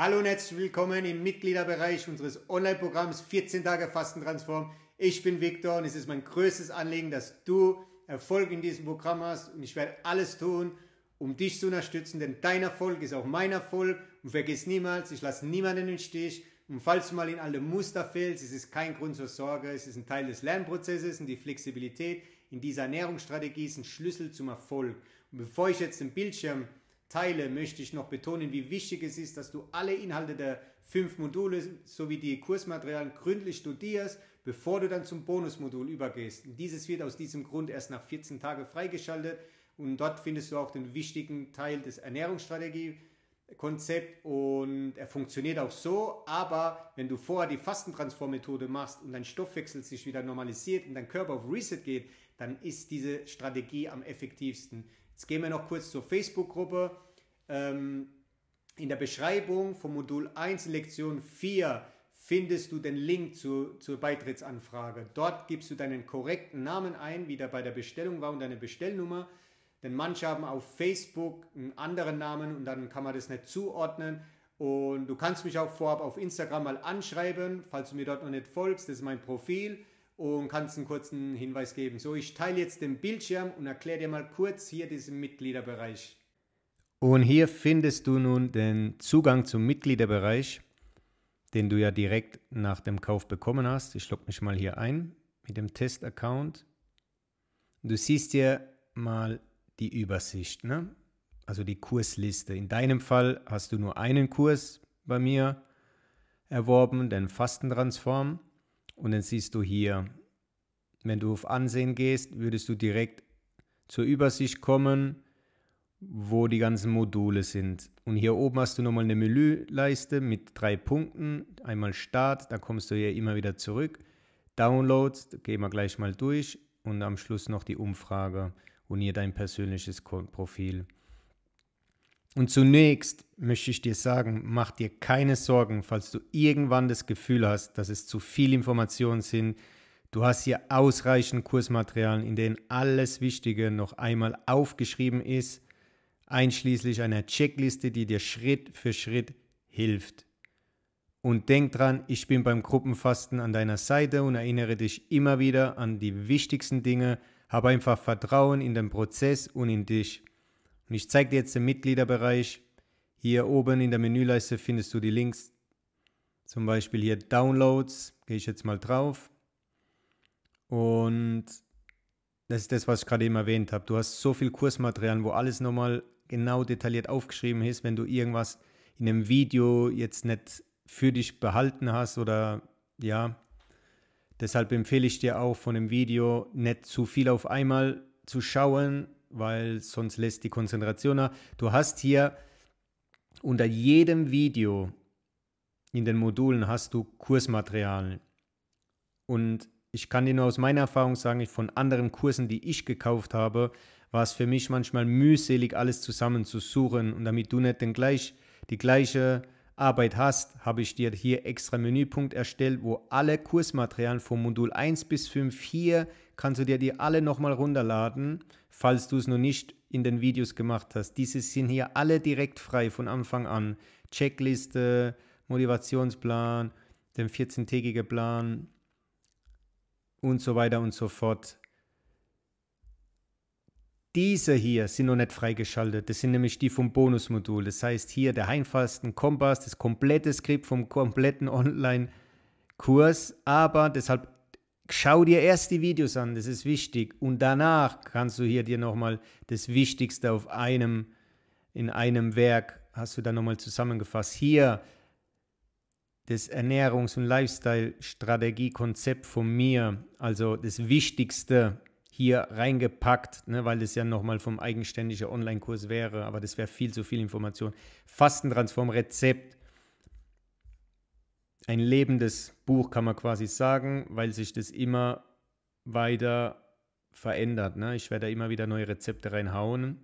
Hallo und herzlich willkommen im Mitgliederbereich unseres Online-Programms 14 Tage Fastentransform. Ich bin Viktor und es ist mein größtes Anliegen, dass du Erfolg in diesem Programm hast und ich werde alles tun, um dich zu unterstützen, denn dein Erfolg ist auch mein Erfolg und vergiss niemals, ich lasse niemanden im Stich und falls du mal in alle Muster fällst, ist es kein Grund zur Sorge, es ist ein Teil des Lernprozesses und die Flexibilität in dieser Ernährungsstrategie ist ein Schlüssel zum Erfolg. Und bevor ich jetzt den Bildschirm Teile möchte ich noch betonen, wie wichtig es ist, dass du alle Inhalte der fünf Module sowie die Kursmaterialien gründlich studierst, bevor du dann zum Bonusmodul übergehst. Dieses wird aus diesem Grund erst nach 14 Tagen freigeschaltet und dort findest du auch den wichtigen Teil des Ernährungsstrategiekonzept und er funktioniert auch so, aber wenn du vorher die Fastentransformmethode machst und dein Stoffwechsel sich wieder normalisiert und dein Körper auf Reset geht, dann ist diese Strategie am effektivsten. Jetzt gehen wir noch kurz zur Facebook-Gruppe. Ähm, in der Beschreibung vom Modul 1 Lektion 4 findest du den Link zu, zur Beitrittsanfrage. Dort gibst du deinen korrekten Namen ein, wie der bei der Bestellung war und deine Bestellnummer. Denn manche haben auf Facebook einen anderen Namen und dann kann man das nicht zuordnen. Und du kannst mich auch vorab auf Instagram mal anschreiben, falls du mir dort noch nicht folgst. Das ist mein Profil und kannst einen kurzen Hinweis geben. So, ich teile jetzt den Bildschirm und erkläre dir mal kurz hier diesen Mitgliederbereich. Und hier findest du nun den Zugang zum Mitgliederbereich, den du ja direkt nach dem Kauf bekommen hast. Ich logge mich mal hier ein mit dem Test-Account. Du siehst hier mal die Übersicht, ne? also die Kursliste. In deinem Fall hast du nur einen Kurs bei mir erworben, den Fastentransform. Und dann siehst du hier, wenn du auf Ansehen gehst, würdest du direkt zur Übersicht kommen, wo die ganzen Module sind. Und hier oben hast du nochmal eine Menüleiste mit drei Punkten. Einmal Start, da kommst du hier immer wieder zurück. Downloads, gehen wir gleich mal durch. Und am Schluss noch die Umfrage und hier dein persönliches Profil. Und zunächst möchte ich dir sagen, mach dir keine Sorgen, falls du irgendwann das Gefühl hast, dass es zu viel Informationen sind. Du hast hier ausreichend Kursmaterialien, in denen alles Wichtige noch einmal aufgeschrieben ist, einschließlich einer Checkliste, die dir Schritt für Schritt hilft. Und denk dran, ich bin beim Gruppenfasten an deiner Seite und erinnere dich immer wieder an die wichtigsten Dinge. Hab einfach Vertrauen in den Prozess und in dich. Und ich zeige dir jetzt den Mitgliederbereich. Hier oben in der Menüleiste findest du die Links. Zum Beispiel hier Downloads. Gehe ich jetzt mal drauf. Und das ist das, was ich gerade eben erwähnt habe. Du hast so viel Kursmaterial, wo alles nochmal genau detailliert aufgeschrieben ist, wenn du irgendwas in einem Video jetzt nicht für dich behalten hast oder ja. Deshalb empfehle ich dir auch von dem Video nicht zu viel auf einmal zu schauen, weil sonst lässt die Konzentration nach. Du hast hier unter jedem Video in den Modulen hast du Kursmaterial. Und ich kann dir nur aus meiner Erfahrung sagen, von anderen Kursen, die ich gekauft habe, war es für mich manchmal mühselig, alles zusammen zu suchen. Und damit du nicht den gleich, die gleiche Arbeit hast, habe ich dir hier extra Menüpunkt erstellt, wo alle Kursmaterialien von Modul 1 bis 5 hier kannst du dir die alle nochmal runterladen, falls du es noch nicht in den Videos gemacht hast. Diese sind hier alle direkt frei von Anfang an. Checkliste, Motivationsplan, den 14-tägigen Plan und so weiter und so fort. Diese hier sind noch nicht freigeschaltet. Das sind nämlich die vom Bonusmodul. Das heißt hier der Heimfasten Kompass, das komplette Skript vom kompletten Online-Kurs. Aber deshalb Schau dir erst die Videos an, das ist wichtig. Und danach kannst du hier dir nochmal das Wichtigste auf einem, in einem Werk, hast du dann nochmal zusammengefasst. Hier das Ernährungs- und lifestyle strategie konzept von mir, also das Wichtigste hier reingepackt, ne, weil das ja nochmal vom eigenständigen Online-Kurs wäre, aber das wäre viel zu viel Information. Fastentransform-Rezept, ein lebendes Buch, kann man quasi sagen, weil sich das immer weiter verändert. Ne? Ich werde da immer wieder neue Rezepte reinhauen.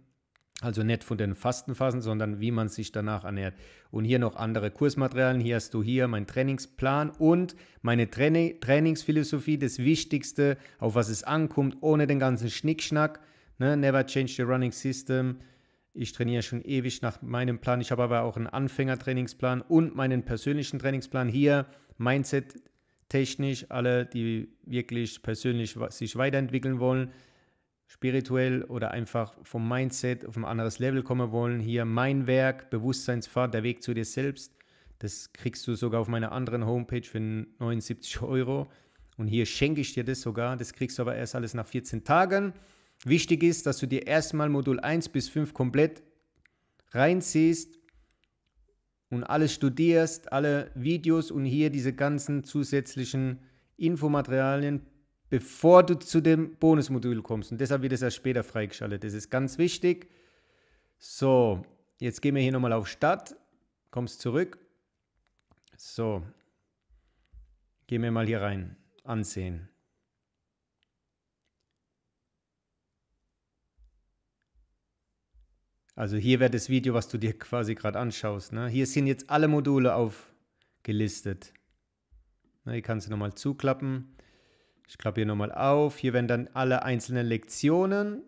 Also nicht von den Fastenphasen, sondern wie man sich danach ernährt. Und hier noch andere Kursmaterialien. Hier hast du hier meinen Trainingsplan und meine Traini Trainingsphilosophie, das Wichtigste, auf was es ankommt, ohne den ganzen Schnickschnack. Ne? Never change the running system. Ich trainiere schon ewig nach meinem Plan. Ich habe aber auch einen Anfängertrainingsplan und meinen persönlichen Trainingsplan hier. Mindset technisch, alle, die wirklich persönlich sich weiterentwickeln wollen, spirituell oder einfach vom Mindset auf ein anderes Level kommen wollen. Hier mein Werk, Bewusstseinsfahrt, der Weg zu dir selbst. Das kriegst du sogar auf meiner anderen Homepage für 79 Euro. Und hier schenke ich dir das sogar. Das kriegst du aber erst alles nach 14 Tagen. Wichtig ist, dass du dir erstmal Modul 1 bis 5 komplett reinziehst und alles studierst, alle Videos und hier diese ganzen zusätzlichen Infomaterialien, bevor du zu dem Bonusmodul kommst. Und deshalb wird es erst später freigeschaltet. Das ist ganz wichtig. So, jetzt gehen wir hier nochmal auf Start, kommst zurück. So, gehen wir mal hier rein, ansehen. Also hier wäre das Video, was du dir quasi gerade anschaust. Ne? Hier sind jetzt alle Module aufgelistet. Ne, hier kannst du nochmal zuklappen. Ich klappe hier nochmal auf. Hier werden dann alle einzelnen Lektionen.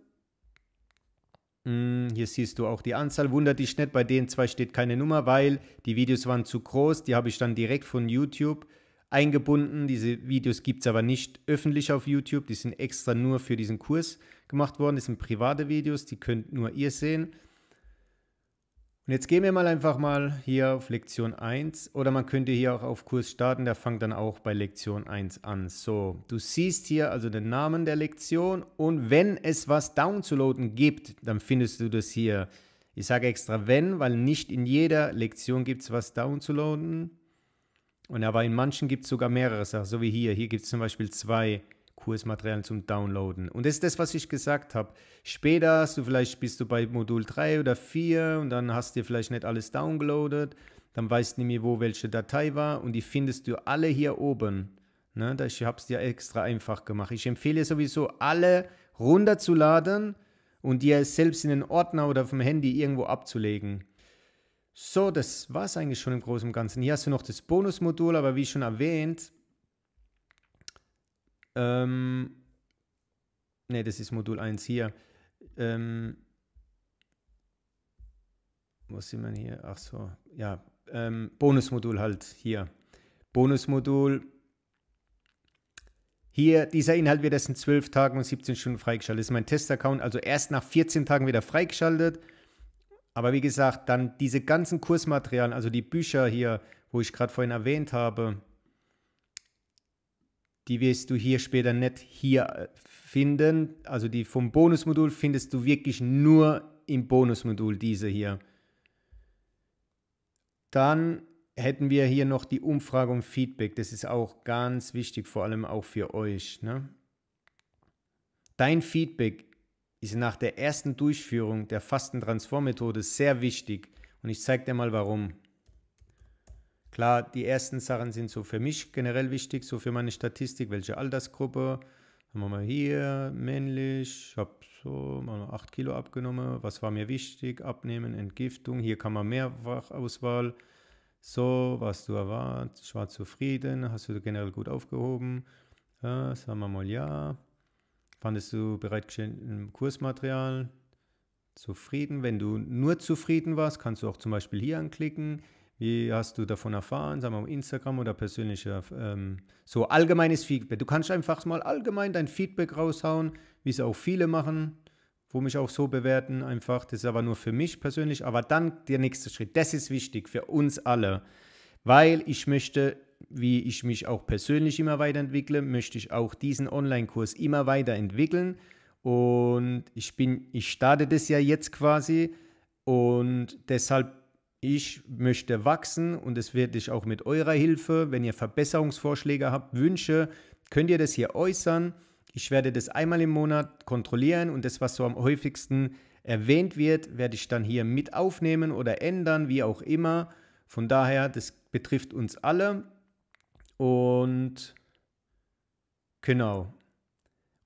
Hm, hier siehst du auch die Anzahl. Wundert dich nicht, bei den zwei steht keine Nummer, weil die Videos waren zu groß. Die habe ich dann direkt von YouTube eingebunden. Diese Videos gibt es aber nicht öffentlich auf YouTube. Die sind extra nur für diesen Kurs gemacht worden. Das sind private Videos, die könnt nur ihr sehen. Und jetzt gehen wir mal einfach mal hier auf Lektion 1 oder man könnte hier auch auf Kurs starten, der fängt dann auch bei Lektion 1 an. So, du siehst hier also den Namen der Lektion und wenn es was downzuladen gibt, dann findest du das hier. Ich sage extra wenn, weil nicht in jeder Lektion gibt es was downzuladen. Und aber in manchen gibt es sogar mehrere Sachen, so wie hier. Hier gibt es zum Beispiel zwei Lektionen. Kursmaterial zum Downloaden. Und das ist das, was ich gesagt habe. Später hast du vielleicht, bist du bei Modul 3 oder 4 und dann hast du vielleicht nicht alles downloadet. Dann weißt du nicht mehr, wo welche Datei war und die findest du alle hier oben. Ne? Ich habe es dir extra einfach gemacht. Ich empfehle sowieso, alle runterzuladen und dir selbst in den Ordner oder vom Handy irgendwo abzulegen. So, das war es eigentlich schon im Großen und Ganzen. Hier hast du noch das Bonusmodul, aber wie schon erwähnt, ähm, ne, das ist Modul 1 hier. Ähm, was sieht man hier? Ach so, ja. Ähm, Bonusmodul halt hier. Bonusmodul. Hier, dieser Inhalt wird erst in 12 Tagen und 17 Stunden freigeschaltet. Das ist mein Testaccount, also erst nach 14 Tagen wieder freigeschaltet. Aber wie gesagt, dann diese ganzen Kursmaterialien, also die Bücher hier, wo ich gerade vorhin erwähnt habe, die wirst du hier später nicht hier äh, finden. Also die vom Bonusmodul findest du wirklich nur im Bonusmodul, diese hier. Dann hätten wir hier noch die Umfrage und Feedback. Das ist auch ganz wichtig, vor allem auch für euch. Ne? Dein Feedback ist nach der ersten Durchführung der Fasten-Transform-Methode sehr wichtig und ich zeige dir mal warum. Klar, die ersten Sachen sind so für mich generell wichtig, so für meine Statistik, welche Altersgruppe. Haben wir mal hier, männlich, ich habe so mal 8 Kilo abgenommen. Was war mir wichtig? Abnehmen, Entgiftung. Hier kann man Mehrfachauswahl. So, was du erwartest, ich war zufrieden, hast du generell gut aufgehoben. Ja, sagen wir mal ja. Fandest du bereitgestellten Kursmaterial zufrieden? Wenn du nur zufrieden warst, kannst du auch zum Beispiel hier anklicken. Wie hast du davon erfahren? Sagen wir mal Instagram oder persönlicher, ähm, so allgemeines Feedback. Du kannst einfach mal allgemein dein Feedback raushauen, wie es auch viele machen, wo mich auch so bewerten einfach. Das ist aber nur für mich persönlich. Aber dann der nächste Schritt. Das ist wichtig für uns alle, weil ich möchte, wie ich mich auch persönlich immer weiterentwickle, möchte ich auch diesen Online-Kurs immer weiterentwickeln. Und ich bin, ich starte das ja jetzt quasi und deshalb ich möchte wachsen und das werde ich auch mit eurer Hilfe. Wenn ihr Verbesserungsvorschläge habt, Wünsche, könnt ihr das hier äußern. Ich werde das einmal im Monat kontrollieren und das, was so am häufigsten erwähnt wird, werde ich dann hier mit aufnehmen oder ändern, wie auch immer. Von daher, das betrifft uns alle. Und genau.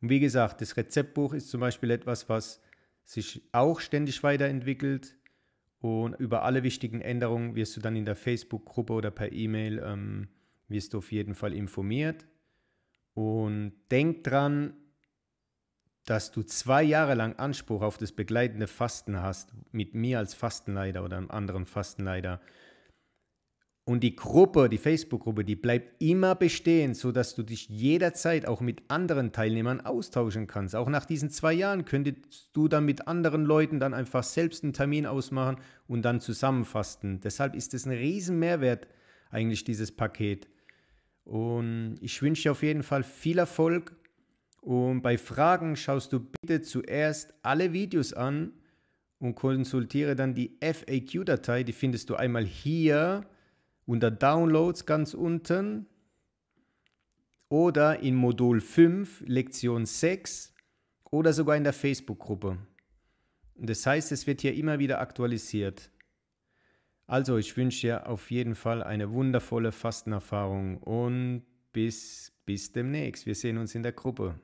Und wie gesagt, das Rezeptbuch ist zum Beispiel etwas, was sich auch ständig weiterentwickelt und über alle wichtigen Änderungen wirst du dann in der Facebook-Gruppe oder per E-Mail ähm, wirst du auf jeden Fall informiert. Und denk dran, dass du zwei Jahre lang Anspruch auf das begleitende Fasten hast, mit mir als Fastenleiter oder einem anderen Fastenleiter. Und die Gruppe, die Facebook-Gruppe, die bleibt immer bestehen, sodass du dich jederzeit auch mit anderen Teilnehmern austauschen kannst. Auch nach diesen zwei Jahren könntest du dann mit anderen Leuten dann einfach selbst einen Termin ausmachen und dann zusammenfasten. Deshalb ist es ein riesen Mehrwert eigentlich dieses Paket. Und ich wünsche dir auf jeden Fall viel Erfolg. Und bei Fragen schaust du bitte zuerst alle Videos an und konsultiere dann die FAQ-Datei. Die findest du einmal hier unter Downloads ganz unten oder in Modul 5, Lektion 6 oder sogar in der Facebook-Gruppe. Das heißt, es wird hier immer wieder aktualisiert. Also, ich wünsche dir auf jeden Fall eine wundervolle Fastenerfahrung und bis, bis demnächst. Wir sehen uns in der Gruppe.